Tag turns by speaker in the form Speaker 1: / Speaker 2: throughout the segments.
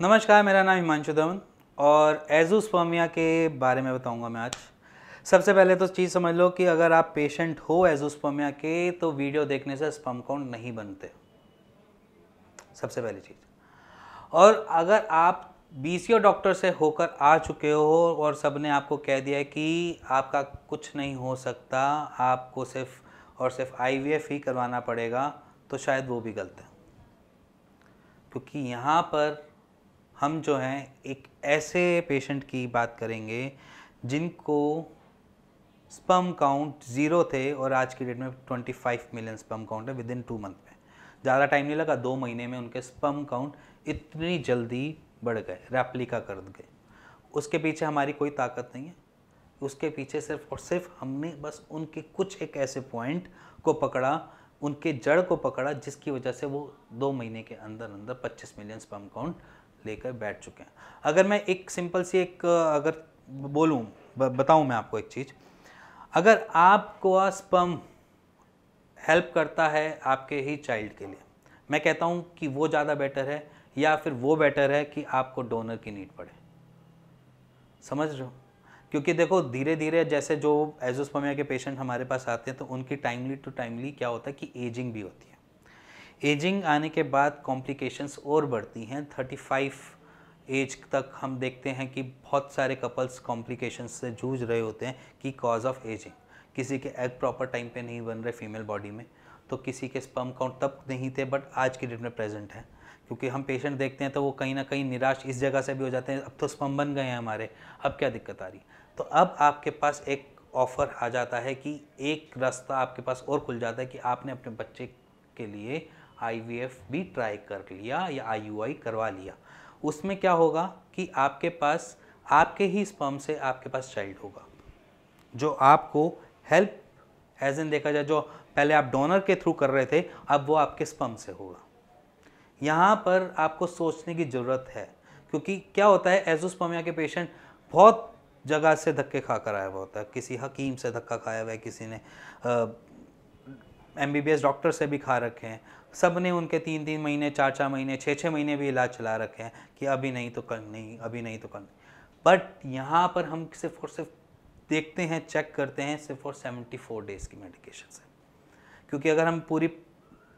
Speaker 1: नमस्कार मेरा नाम हिमांशु धवन और एजोस्पर्मिया के बारे में बताऊंगा मैं आज सबसे पहले तो चीज़ समझ लो कि अगर आप पेशेंट हो एजोस्पर्मिया के तो वीडियो देखने से स्पर्म काउंट नहीं बनते सबसे पहली चीज़ और अगर आप बी डॉक्टर से होकर आ चुके हो और सब ने आपको कह दिया है कि आपका कुछ नहीं हो सकता आपको सिर्फ और सिर्फ आईवीएफ ही करवाना पड़ेगा तो शायद वो भी गलत है क्योंकि यहाँ पर हम जो हैं एक ऐसे पेशेंट की बात करेंगे जिनको स्पम काउंट ज़ीरो थे और आज की डेट में 25 मिलियन स्पम काउंट है विद इन टू मंथ में ज़्यादा टाइम नहीं लगा दो महीने में उनके स्पम काउंट इतनी जल्दी बढ़ गए रेप्लिका कर गए उसके पीछे हमारी कोई ताकत नहीं है उसके पीछे सिर्फ और सिर्फ हमने बस उनके कुछ एक ऐसे पॉइंट को पकड़ा उनके जड़ को पकड़ा जिसकी वजह से वो दो महीने के अंदर अंदर 25 मिलियन स्पम काउंट लेकर बैठ चुके हैं अगर मैं एक सिंपल सी एक अगर बोलूँ बताऊँ मैं आपको एक चीज़ अगर आपको स्पम हेल्प करता है आपके ही चाइल्ड के लिए मैं कहता हूँ कि वो ज़्यादा बेटर है या फिर वो बेटर है कि आपको डोनर की नीड पड़े समझ रहे हो क्योंकि देखो धीरे धीरे जैसे जो एजोस्पमिया के पेशेंट हमारे पास आते हैं तो उनकी टाइमली टू टाइमली क्या होता है कि एजिंग भी होती है एजिंग आने के बाद कॉम्प्लिकेशंस और बढ़ती हैं 35 एज तक हम देखते हैं कि बहुत सारे कपल्स कॉम्प्लिकेशंस से जूझ रहे होते हैं कि कॉज ऑफ एजिंग किसी के एग प्रॉपर टाइम पे नहीं बन रहे फीमेल बॉडी में तो किसी के स्पम काउंट तब नहीं थे बट आज की डेट में प्रेजेंट है क्योंकि हम पेशेंट देखते हैं तो वो कहीं ना कहीं निराश इस जगह से भी हो जाते हैं अब तो स्पम बन गए हैं हमारे अब क्या दिक्कत आ रही तो अब आपके पास एक ऑफ़र आ जाता है कि एक रास्ता आपके पास और खुल जाता है कि आपने अपने बच्चे के लिए आईवीएफ भी ट्राई कर लिया या आईयूआई करवा लिया उसमें क्या होगा कि आपके पास आपके ही स्पर्म से आपके पास चाइल्ड होगा जो आपको हेल्प एज इन देखा जाए जो पहले आप डोनर के थ्रू कर रहे थे अब वो आपके स्पर्म से होगा यहाँ पर आपको सोचने की ज़रूरत है क्योंकि क्या होता है स्पमिया के पेशेंट बहुत जगह से धक्के खा कर आया हुआ होता है किसी हकीम से धक्का खाया हुआ है किसी ने M B B S doctor से भी खा रखे हैं सब ने उनके तीन तीन महीने चार चार महीने छः छः महीने भी इलाज चला रखे हैं कि अभी नहीं तो कल नहीं अभी नहीं तो कल बट यहाँ पर हम सिर्फ और सिर्फ देखते हैं चेक करते हैं सिर्फ और सेवेंटी फोर डेज़ की मेडिकेशन से क्योंकि अगर हम पूरी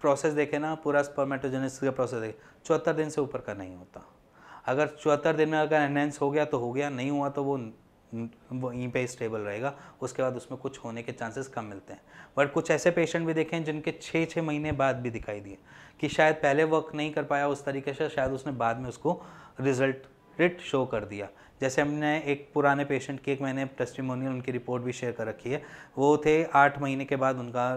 Speaker 1: प्रोसेस देखें ना पूरा स्पर्मेटोजेनिस का प्रोसेस देखें चौहत्तर दिन से ऊपर का नहीं होता अगर चौहत्तर दिन में अगर एनहेंस हो गया तो हो गया नहीं हुआ तो वो वहीं पे स्टेबल रहेगा उसके बाद उसमें कुछ होने के चांसेस कम मिलते हैं बट कुछ ऐसे पेशेंट भी देखे हैं जिनके छः छः महीने बाद भी दिखाई दिए कि शायद पहले वर्क नहीं कर पाया उस तरीके से शायद उसने बाद में उसको रिजल्ट रिट शो कर दिया जैसे हमने एक पुराने पेशेंट की एक मैंने टेस्टिमोनियल उनकी रिपोर्ट भी शेयर कर रखी है वो थे आठ महीने के बाद उनका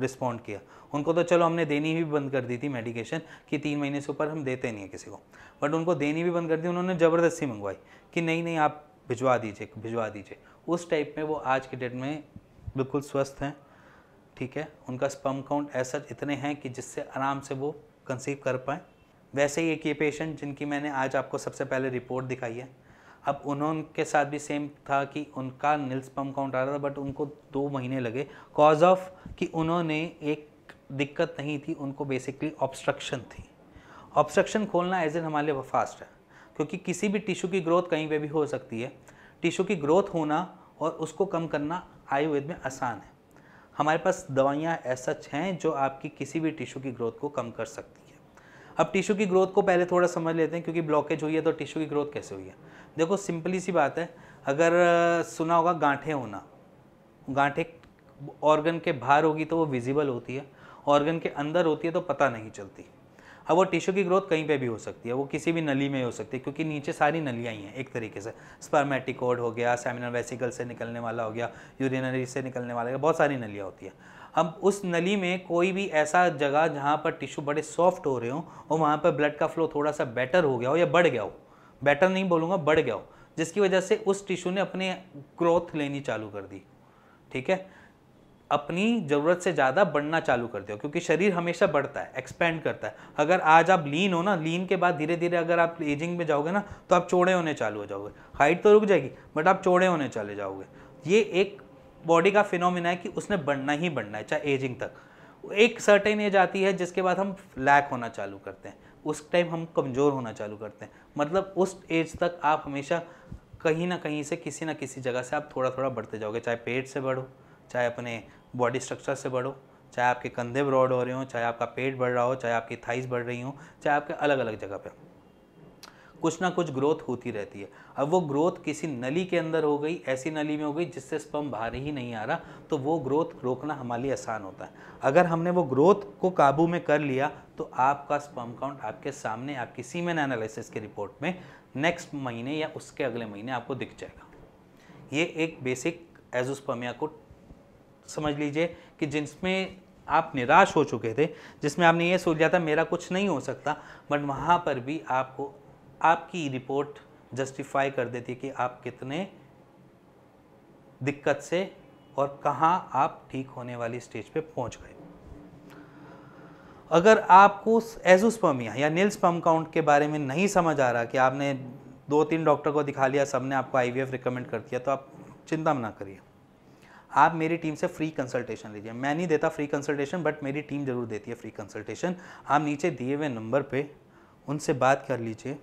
Speaker 1: रिस्पॉन्ड किया उनको तो चलो हमने देनी भी बंद कर दी थी मेडिकेशन कि तीन महीने से ऊपर हम देते नहीं है किसी को बट उनको देनी भी बंद कर दी उन्होंने ज़बरदस्ती मंगवाई कि नहीं नहीं आप भिजवा दीजिए भिजवा दीजिए उस टाइप में वो आज के डेट में बिल्कुल स्वस्थ हैं ठीक है उनका स्पम काउंट ऐसा इतने हैं कि जिससे आराम से वो कंसीव कर पाएँ वैसे ही एक ये पेशेंट जिनकी मैंने आज आपको सबसे पहले रिपोर्ट दिखाई है अब उन्होंने साथ भी सेम था कि उनका नील स्पम काउंट आ रहा था बट उनको दो महीने लगे कॉज ऑफ कि उन्होंने एक दिक्कत नहीं थी उनको बेसिकली ऑब्स्ट्रक्शन थी ऑब्स्ट्रक्शन खोलना एज एन हमारे लिए फास्ट है क्योंकि किसी भी टिश्यू की ग्रोथ कहीं पर भी हो सकती है टिश्यू की ग्रोथ होना और उसको कम करना आयुर्वेद में आसान है हमारे पास दवाइयाँ ऐसा हैं जो आपकी किसी भी टिश्यू की ग्रोथ को कम कर सकती है अब टिश्यू की ग्रोथ को पहले थोड़ा समझ लेते हैं क्योंकि ब्लॉकेज हुई है तो टिश्यू की ग्रोथ कैसे हुई है देखो सिंपली सी बात है अगर सुना होगा गांठे होना गांठे ऑर्गन के बाहर होगी तो वो विजिबल होती है ऑर्गन के अंदर होती है तो पता नहीं चलती अब हाँ, वो टिश्यू की ग्रोथ कहीं पे भी हो सकती है वो किसी भी नली में हो सकती है क्योंकि नीचे सारी नलियाँ ही हैं एक तरीके से स्पर्मेटिकोड हो गया सेमिनल वेसिकल से निकलने वाला हो गया यूरिनरी से निकलने वाला हो गया बहुत सारी नलियाँ होती हैं अब उस नली में कोई भी ऐसा जगह जहाँ पर टिश्यू बड़े सॉफ्ट हो रहे हो और वहाँ पर ब्लड का फ्लो थोड़ा सा बेटर हो गया हो या बढ़ गया हो बेटर नहीं बोलूँगा बढ़ गया हो जिसकी वजह से उस टिश्यू ने अपने ग्रोथ लेनी चालू कर दी ठीक है अपनी ज़रूरत से ज़्यादा बढ़ना चालू करते हो क्योंकि शरीर हमेशा बढ़ता है एक्सपेंड करता है अगर आज आप लीन हो ना लीन के बाद धीरे धीरे अगर आप एजिंग में जाओगे ना तो आप चौड़े होने चालू हो जाओगे हाइट तो रुक जाएगी बट आप चौड़े होने चले जाओगे ये एक बॉडी का फिनोमिना है कि उसने बढ़ना ही बढ़ना है चाहे एजिंग तक एक सर्टेन एज आती है जिसके बाद हम लैक होना चालू करते हैं उस टाइम हम कमज़ोर होना चालू करते हैं मतलब उस एज तक आप हमेशा कहीं ना कहीं से किसी ना किसी जगह से आप थोड़ा थोड़ा बढ़ते जाओगे चाहे पेट से बढ़ो चाहे अपने बॉडी स्ट्रक्चर से बढ़ो चाहे आपके कंधे ब्रॉड हो रहे हों चाहे आपका पेट बढ़ रहा हो चाहे आपकी थाइस बढ़ रही हो चाहे आपके अलग अलग जगह पर कुछ ना कुछ ग्रोथ होती रहती है अब वो ग्रोथ किसी नली के अंदर हो गई ऐसी नली में हो गई जिससे स्पम बाहर ही नहीं आ रहा तो वो ग्रोथ रोकना हमारे लिए आसान होता है अगर हमने वो ग्रोथ को काबू में कर लिया तो आपका स्पम काउंट आपके सामने आपकी सीमेन एनालिसिस की रिपोर्ट में नेक्स्ट महीने या उसके अगले महीने आपको दिख जाएगा ये एक बेसिक एजोस्पमिया को समझ लीजिए कि जिसमें आप निराश हो चुके थे जिसमें आपने ये सोच लिया था मेरा कुछ नहीं हो सकता बट वहाँ पर भी आपको आपकी रिपोर्ट जस्टिफाई कर देती है कि आप कितने दिक्कत से और कहाँ आप ठीक होने वाली स्टेज पे पहुँच गए अगर आपको एजोस्पमिया या नील स्पम काउंट के बारे में नहीं समझ आ रहा कि आपने दो तीन डॉक्टर को दिखा लिया सबने आपको आईवीएफ रिकमेंड कर दिया तो आप चिंता ना करिए आप मेरी टीम से फ्री कंसल्टेशन लीजिए मैं नहीं देता फ्री कंसल्टेशन बट मेरी टीम ज़रूर देती है फ्री कंसल्टेशन आप नीचे दिए हुए नंबर पर उनसे बात कर लीजिए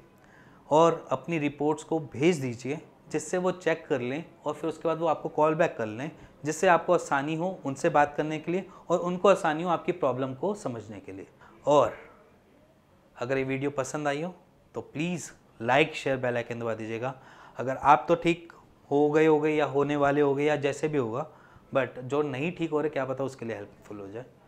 Speaker 1: और अपनी रिपोर्ट्स को भेज दीजिए जिससे वो चेक कर लें और फिर उसके बाद वो आपको कॉल बैक कर लें जिससे आपको आसानी हो उनसे बात करने के लिए और उनको आसानी हो आपकी प्रॉब्लम को समझने के लिए और अगर ये वीडियो पसंद आई हो तो please like share bell icon दबा दीजिएगा अगर आप तो ठीक हो गए हो गए या होने वाले हो गए या जैसे भी होगा बट जो नहीं ठीक हो रहे क्या पता उसके लिए हेल्पफुल हो जाए